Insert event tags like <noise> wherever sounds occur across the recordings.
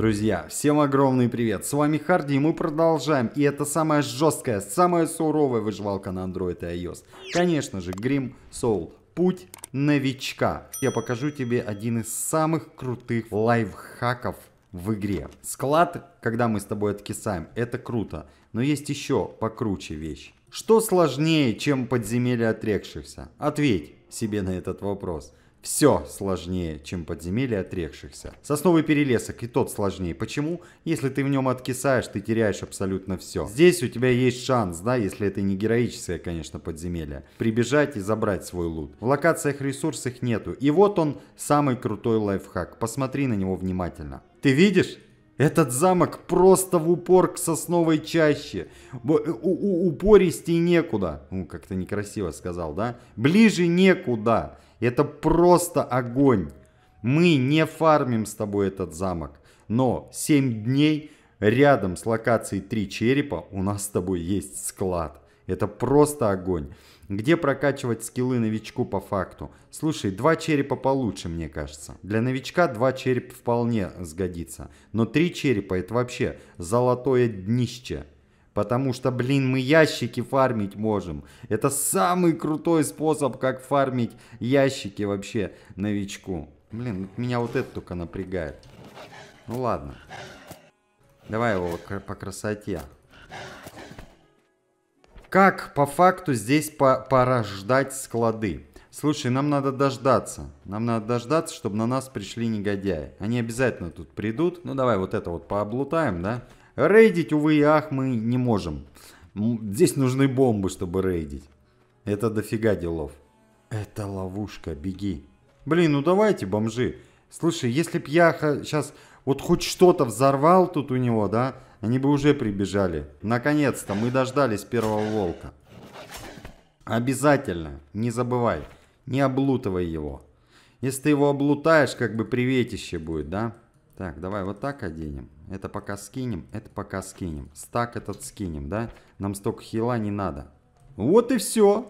Друзья, всем огромный привет, с вами Харди и мы продолжаем, и это самая жесткая, самая суровая выживалка на Android и iOS. Конечно же, Grim Soul, путь новичка. Я покажу тебе один из самых крутых лайфхаков в игре. Склад, когда мы с тобой откисаем, это круто, но есть еще покруче вещь. Что сложнее, чем подземелье отрекшихся? Ответь себе на этот вопрос. Все сложнее, чем подземелье отрекшихся. Сосновый перелесок и тот сложнее. Почему? Если ты в нем откисаешь, ты теряешь абсолютно все. Здесь у тебя есть шанс, да, если это не героическое, конечно, подземелье, прибежать и забрать свой лут. В локациях ресурсов нету. И вот он, самый крутой лайфхак. Посмотри на него внимательно. Ты видишь? Этот замок просто в упор к сосновой чаще. Э, у, у, упористей некуда. Ну, как-то некрасиво сказал, да? Ближе некуда. Это просто огонь. Мы не фармим с тобой этот замок. Но 7 дней рядом с локацией 3 черепа у нас с тобой есть склад. Это просто огонь. Где прокачивать скиллы новичку по факту? Слушай, два черепа получше, мне кажется. Для новичка два черепа вполне сгодится. Но три черепа это вообще золотое днище. Потому что, блин, мы ящики фармить можем. Это самый крутой способ, как фармить ящики вообще новичку. Блин, меня вот это только напрягает. Ну ладно. Давай его по красоте. Как по факту здесь по порождать склады? Слушай, нам надо дождаться. Нам надо дождаться, чтобы на нас пришли негодяи. Они обязательно тут придут. Ну давай вот это вот пооблутаем, да? Рейдить, увы и ах, мы не можем. Здесь нужны бомбы, чтобы рейдить. Это дофига делов. Это ловушка, беги. Блин, ну давайте, бомжи. Слушай, если б я сейчас вот хоть что-то взорвал тут у него, да, они бы уже прибежали. Наконец-то мы дождались первого волка. Обязательно, не забывай, не облутывай его. Если ты его облутаешь, как бы приветище будет, да? Так, давай вот так оденем. Это пока скинем, это пока скинем. Стак этот скинем, да? Нам столько хила не надо. Вот и все.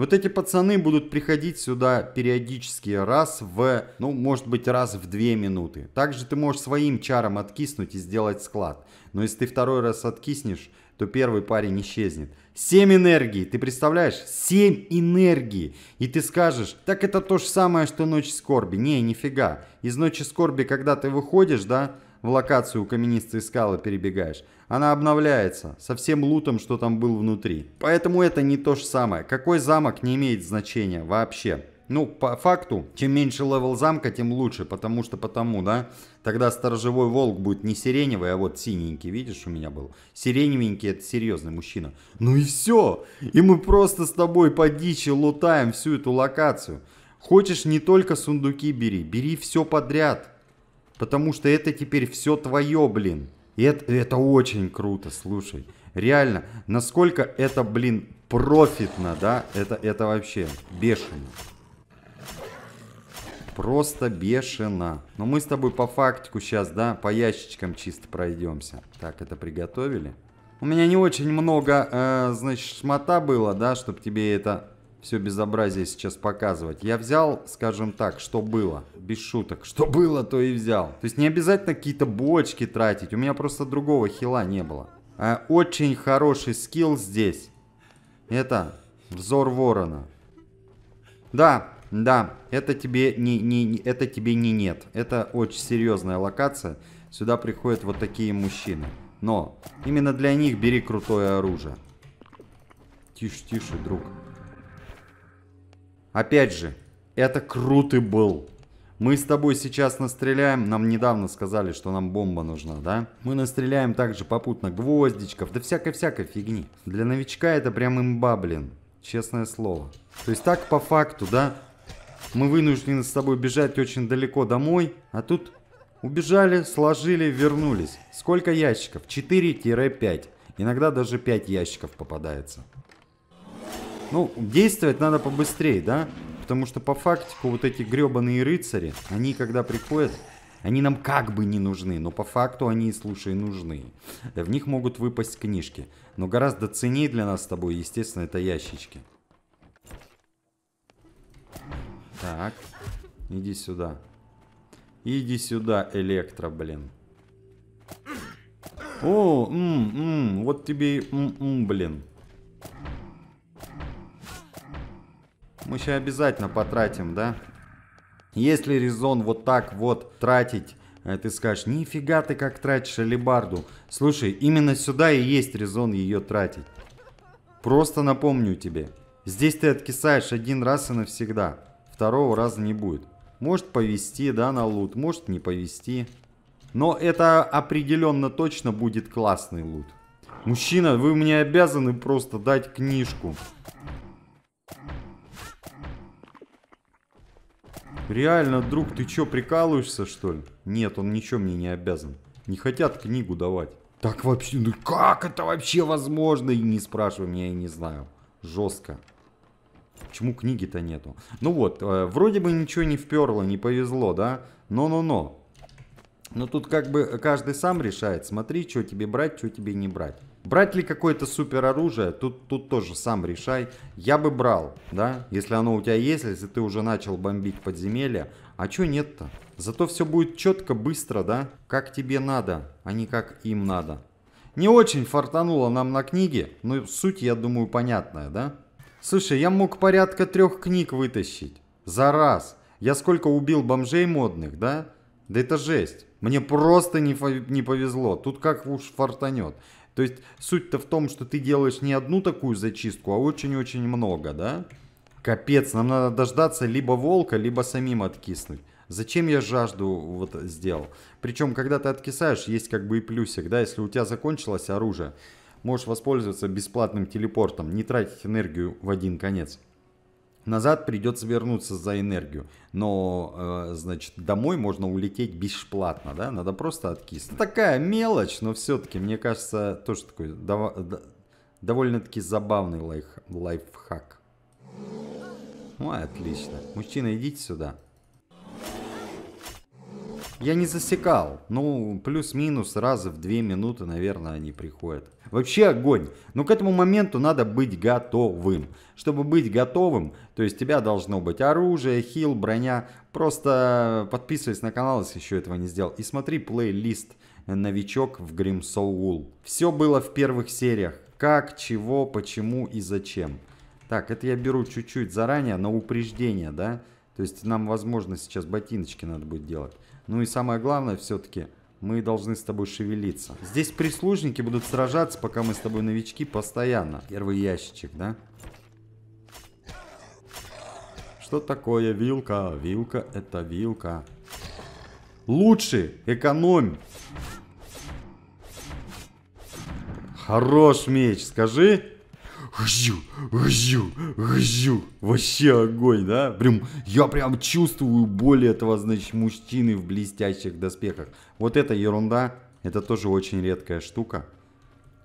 Вот эти пацаны будут приходить сюда периодически раз в, ну, может быть, раз в две минуты. Также ты можешь своим чаром откиснуть и сделать склад. Но если ты второй раз откиснешь, то первый парень исчезнет. Семь энергии, ты представляешь? Семь энергии. И ты скажешь, так это то же самое, что ночь скорби. Не, нифига. Из ночи скорби, когда ты выходишь, да, в локацию у каменистой скалы перебегаешь. Она обновляется, со всем лутом, что там был внутри. Поэтому это не то же самое. Какой замок не имеет значения вообще. Ну, по факту, чем меньше левел замка, тем лучше, потому что потому, да? Тогда сторожевой волк будет не сиреневый, а вот синенький, видишь, у меня был. Сиреневенький, это серьезный мужчина. Ну и все! И мы просто с тобой по дичи лутаем всю эту локацию. Хочешь не только сундуки бери, бери все подряд. Потому что это теперь все твое, блин это, это очень круто, слушай. Реально, насколько это, блин, профитно, да? Это, это вообще бешено. Просто бешено. Но мы с тобой по фактику сейчас, да, по ящичкам чисто пройдемся. Так, это приготовили. У меня не очень много, э, значит, шмота было, да, чтобы тебе это все безобразие сейчас показывать. Я взял, скажем так, что было, без шуток. Что было, то и взял. То есть не обязательно какие-то бочки тратить. У меня просто другого хила не было. А очень хороший скилл здесь. Это взор ворона. Да, да, это тебе не, не, это тебе не нет. Это очень серьезная локация. Сюда приходят вот такие мужчины. Но именно для них бери крутое оружие. Тише, тише, друг. Опять же, это крутый был. Мы с тобой сейчас настреляем, нам недавно сказали, что нам бомба нужна, да? Мы настреляем также попутно гвоздичков, да всякой-всякой фигни. Для новичка это прям имба, блин, честное слово. То есть так по факту, да? Мы вынуждены с тобой бежать очень далеко домой, а тут убежали, сложили, вернулись. Сколько ящиков? 4-5. Иногда даже 5 ящиков попадается. Ну, действовать надо побыстрее, да? Потому что по фактику вот эти гребаные рыцари, они когда приходят, они нам как бы не нужны, но по факту они, слушай, нужны. В них могут выпасть книжки. Но гораздо ценнее для нас с тобой, естественно, это ящички. Так, иди сюда. Иди сюда, Электро, блин. О, м -м, вот тебе м -м, блин. мы сейчас обязательно потратим, да? Если резон вот так вот тратить, э, ты скажешь, нифига ты как тратишь алибарду. Слушай, именно сюда и есть резон ее тратить. Просто напомню тебе. Здесь ты откисаешь один раз и навсегда. Второго раза не будет. Может повести, да, на лут, может не повести. Но это определенно точно будет классный лут. Мужчина, вы мне обязаны просто дать книжку. Реально, друг, ты чё, прикалываешься, что ли? Нет, он ничего мне не обязан. Не хотят книгу давать. Так вообще, ну как это вообще возможно? И не спрашивай меня, я не знаю. Жестко. Почему книги-то нету? Ну вот, э, вроде бы ничего не вперло, не повезло, да? Но-но-но. Но ну тут как бы э, каждый сам решает. Смотри, что тебе брать, что тебе не брать. Брать ли какое-то супер оружие, тут, тут тоже сам решай. Я бы брал, да, если оно у тебя есть, если ты уже начал бомбить подземелья. А чё нет-то? Зато все будет четко, быстро, да? Как тебе надо, а не как им надо. Не очень фартануло нам на книге, но суть, я думаю, понятная, да? Слушай, я мог порядка трех книг вытащить. За раз. Я сколько убил бомжей модных, да? Да это жесть. Мне просто не, не повезло. Тут как уж фартанет. То есть суть-то в том, что ты делаешь не одну такую зачистку, а очень-очень много, да? Капец, нам надо дождаться либо волка, либо самим откиснуть. Зачем я жажду вот сделал? Причем, когда ты откисаешь, есть как бы и плюсик, да? Если у тебя закончилось оружие, можешь воспользоваться бесплатным телепортом, не тратить энергию в один конец. Назад придется вернуться за энергию, но, э, значит, домой можно улететь бесплатно, да, надо просто откиснуть. Такая мелочь, но все-таки, мне кажется, тоже такой дов довольно-таки забавный лайф лайфхак. Ну, отлично. Мужчина, идите сюда. Я не засекал. Ну, плюс-минус раза в две минуты, наверное, они приходят. Вообще огонь. Но ну, к этому моменту надо быть готовым. Чтобы быть готовым, то есть у тебя должно быть оружие, хил, броня. Просто подписывайся на канал, если еще этого не сделал. И смотри плейлист «Новичок в Grim Soul». Все было в первых сериях. Как, чего, почему и зачем. Так, это я беру чуть-чуть заранее на упреждение, да? Да. То есть нам, возможно, сейчас ботиночки надо будет делать. Ну и самое главное все-таки, мы должны с тобой шевелиться. Здесь прислужники будут сражаться, пока мы с тобой новички, постоянно. Первый ящичек, да? Что такое вилка? Вилка это вилка. Лучше экономь. Хорош меч, скажи. Хзю, хзю, хзю, Вообще огонь, да? Прям, я прям чувствую боль этого, значит, мужчины в блестящих доспехах. Вот эта ерунда, это тоже очень редкая штука.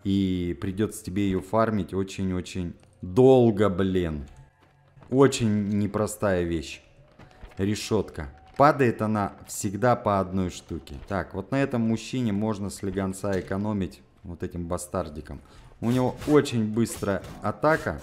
И придется тебе ее фармить очень-очень долго, блин. Очень непростая вещь. Решетка. Падает она всегда по одной штуке. Так, вот на этом мужчине можно слегонца экономить вот этим бастардиком. У него очень быстрая атака.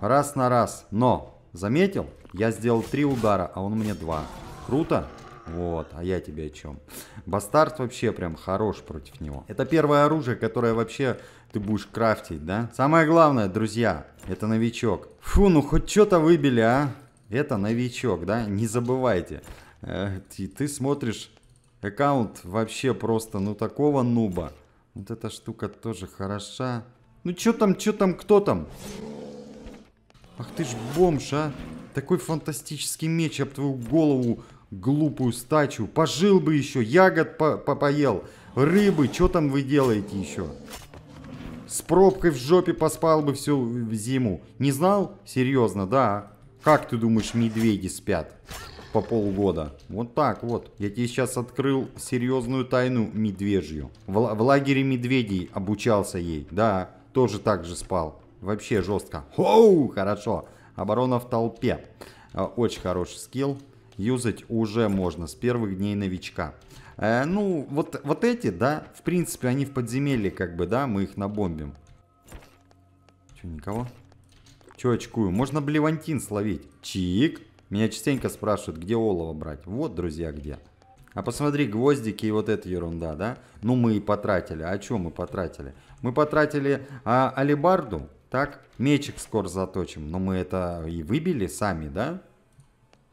Раз на раз. Но, заметил, я сделал три удара, а он мне два. Круто? Вот, а я тебе о чем. Бастард вообще прям хорош против него. Это первое оружие, которое вообще ты будешь крафтить, да? Самое главное, друзья, это новичок. Фу, ну хоть что-то выбили, а? Это новичок, да? Не забывайте. Э, ты, ты смотришь аккаунт вообще просто, ну такого нуба. Вот эта штука тоже хороша. Ну чё там, чё там, кто там? Ах ты ж бомж, а? Такой фантастический меч об твою голову, глупую стачу. Пожил бы еще, ягод по -по поел, рыбы, что там вы делаете еще? С пробкой в жопе поспал бы всю зиму. Не знал? Серьезно, да. Как ты думаешь, медведи спят по полгода? Вот так вот. Я тебе сейчас открыл серьезную тайну медвежью. В, в лагере медведей обучался ей, да тоже так же спал. Вообще жестко. Оу, хорошо. Оборона в толпе. А, очень хороший скилл. Юзать уже можно с первых дней новичка. Э, ну, вот, вот эти, да, в принципе, они в подземелье, как бы, да, мы их набомбим. Че, никого? Че очкую? Можно блевантин словить. Чик. Меня частенько спрашивают, где олово брать. Вот, друзья, где. А посмотри, гвоздики и вот эта ерунда, да? Ну, мы и потратили. А что мы потратили? Мы потратили а, алибарду, так? Мечик скоро заточим. Но мы это и выбили сами, да?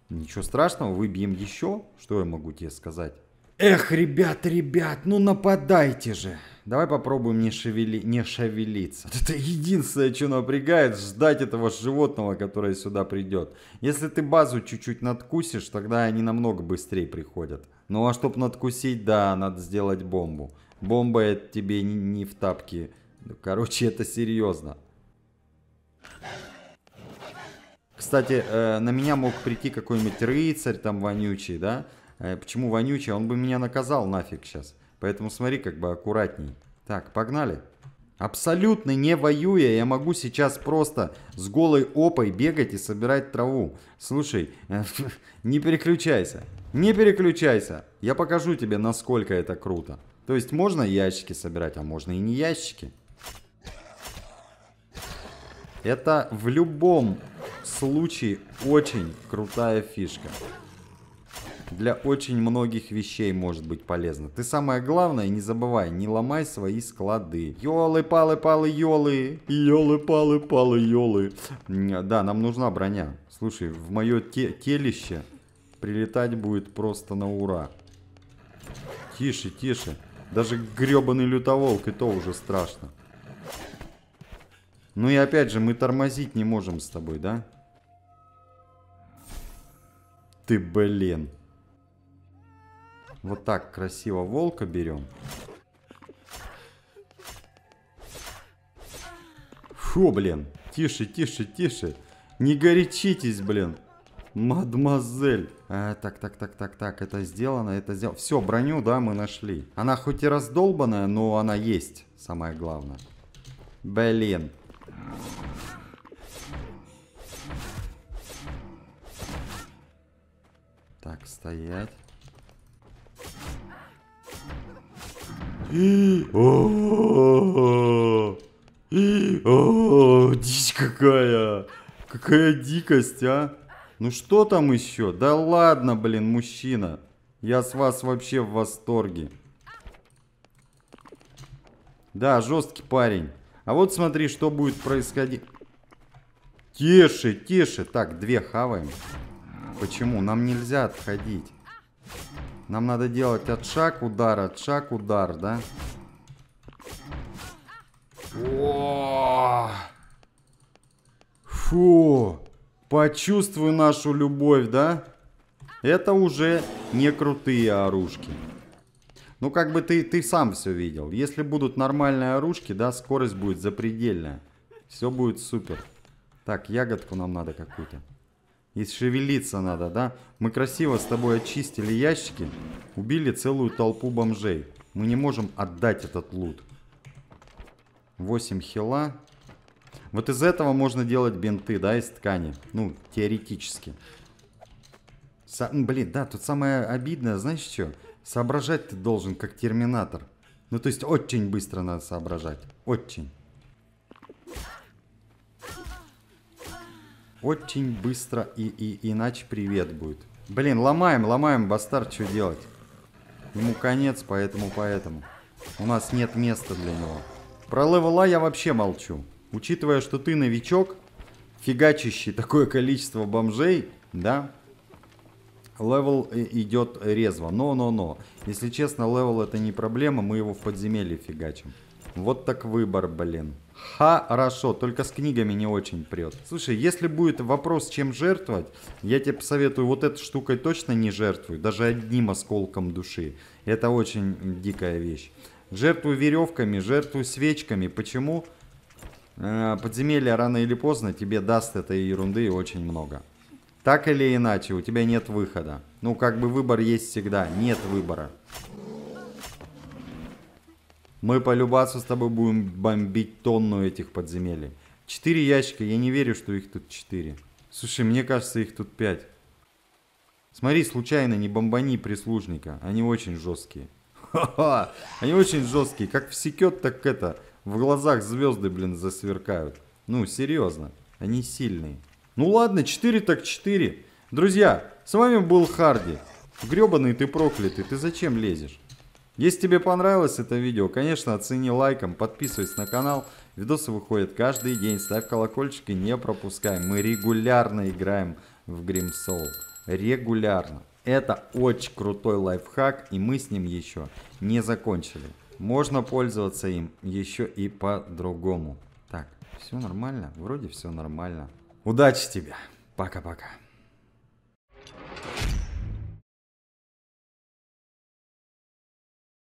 Ничего страшного, выбьем еще. Что я могу тебе сказать? Эх, ребят, ребят, ну нападайте же. Давай попробуем не, шевели... не шевелиться. Это единственное, что напрягает, ждать этого животного, которое сюда придет. Если ты базу чуть-чуть надкусишь, тогда они намного быстрее приходят. Ну а чтобы надкусить, да, надо сделать бомбу. Бомба это тебе не в тапке. Короче, это серьезно. Кстати, э, на меня мог прийти какой-нибудь рыцарь там вонючий, да? Э, почему вонючий? Он бы меня наказал нафиг сейчас. Поэтому смотри, как бы аккуратней. Так, погнали. Абсолютно не воюя, я могу сейчас просто с голой опой бегать и собирать траву. Слушай, э, <laughs> не переключайся. Не переключайся, я покажу тебе, насколько это круто. То есть можно ящики собирать, а можно и не ящики. Это в любом случае очень крутая фишка. Для очень многих вещей может быть полезно. Ты самое главное, не забывай, не ломай свои склады. Ёлы-палы-палы-ёлы. Ёлы-палы-палы-ёлы. Да, нам нужна броня. Слушай, в мое те телище прилетать будет просто на ура. Тише, тише. Даже гребаный лютоволк и то уже страшно. Ну и опять же, мы тормозить не можем с тобой, да? Ты, блин. Вот так красиво волка берем. Фу, блин. Тише, тише, тише. Не горячитесь, блин. Мадемуазель. Э, так, так, так, так, так, это сделано, это сделано. Все, броню, да, мы нашли. Она хоть и раздолбанная, но она есть, самое главное. Блин. Так, стоять. Дичь какая! Какая дикость, а! Ну что там еще? Да ладно, блин, мужчина. Я с вас вообще в восторге. Да, жесткий парень. А вот смотри, что будет происходить. Тише, тише. Так, две хаваем. Почему? Нам нельзя отходить. Нам надо делать от шаг удар, от шаг удар, да? О! Фу! Почувствуй нашу любовь, да? Это уже не крутые оружки. Ну, как бы ты, ты сам все видел. Если будут нормальные оружки, да, скорость будет запредельная. Все будет супер. Так, ягодку нам надо какую-то. И шевелиться надо, да? Мы красиво с тобой очистили ящики, убили целую толпу бомжей. Мы не можем отдать этот лут. 8 хила. Вот из этого можно делать бинты, да, из ткани. Ну, теоретически. Со блин, да, тут самое обидное, знаешь что? Соображать ты должен как терминатор. Ну, то есть очень быстро надо соображать. Очень. Очень быстро и, и иначе привет будет. Блин, ломаем, ломаем, бастард, что делать? Ему конец, поэтому, поэтому. У нас нет места для него. Про левела я вообще молчу учитывая, что ты новичок, фигачащий такое количество бомжей, да, левел э, идет резво. Но, но, но. Если честно, левел это не проблема, мы его в подземелье фигачим. Вот так выбор, блин. Хорошо, только с книгами не очень прет. Слушай, если будет вопрос, чем жертвовать, я тебе посоветую, вот этой штукой точно не жертвую, даже одним осколком души. Это очень дикая вещь. Жертвую веревками, жертвую свечками. Почему? Почему? Э, подземелье рано или поздно тебе даст этой ерунды очень много. Так или иначе, у тебя нет выхода. Ну, как бы выбор есть всегда. Нет выбора. Мы по с тобой будем бомбить тонну этих подземелий. Четыре ящика. Я не верю, что их тут четыре. Слушай, мне кажется, их тут пять. Смотри, случайно не бомбани прислужника. Они очень жесткие. <laughs> Ха-ха! Они очень жесткие. Как всекет, так это... В глазах звезды, блин, засверкают. Ну, серьезно, они сильные. Ну ладно, 4 так 4. Друзья, с вами был Харди. Гребаный ты проклятый, ты зачем лезешь? Если тебе понравилось это видео, конечно, оцени лайком, подписывайся на канал. Видосы выходят каждый день, ставь колокольчик и не пропускай. Мы регулярно играем в Grim Soul. Регулярно. Это очень крутой лайфхак, и мы с ним еще не закончили. Можно пользоваться им еще и по-другому. Так, все нормально? Вроде все нормально. Удачи тебе. Пока-пока.